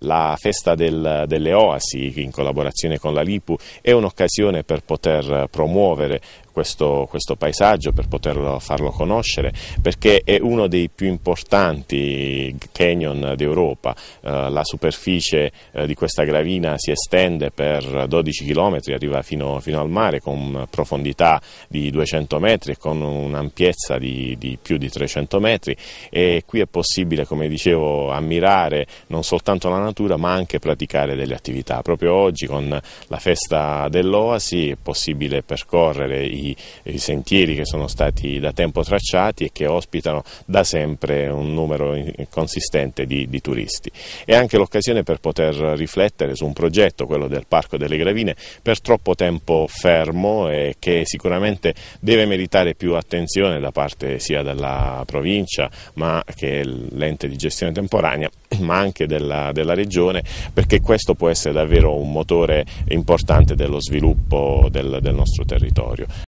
la festa del, delle oasi in collaborazione con la Lipu è un'occasione per poter promuovere questo, questo, paesaggio, per poterlo farlo conoscere, perché è uno dei più importanti canyon d'Europa. Eh, la superficie eh, di questa gravina si estende per 12 km, arriva fino, fino, al mare con profondità di 200 metri e con un'ampiezza di, di, più di 300 metri e qui è possibile, come dicevo, ammirare non soltanto la natura ma anche praticare delle attività. Proprio oggi con la festa dell'Oasi è possibile percorrere i i, sentieri che sono stati da tempo tracciati e che ospitano da sempre un numero consistente di, di turisti. È anche l'occasione per poter riflettere su un progetto, quello del Parco delle Gravine, per troppo tempo fermo e che sicuramente deve meritare più attenzione da parte sia della provincia ma che l'ente di gestione temporanea ma anche della, della, regione perché questo può essere davvero un motore importante dello sviluppo del, del nostro territorio.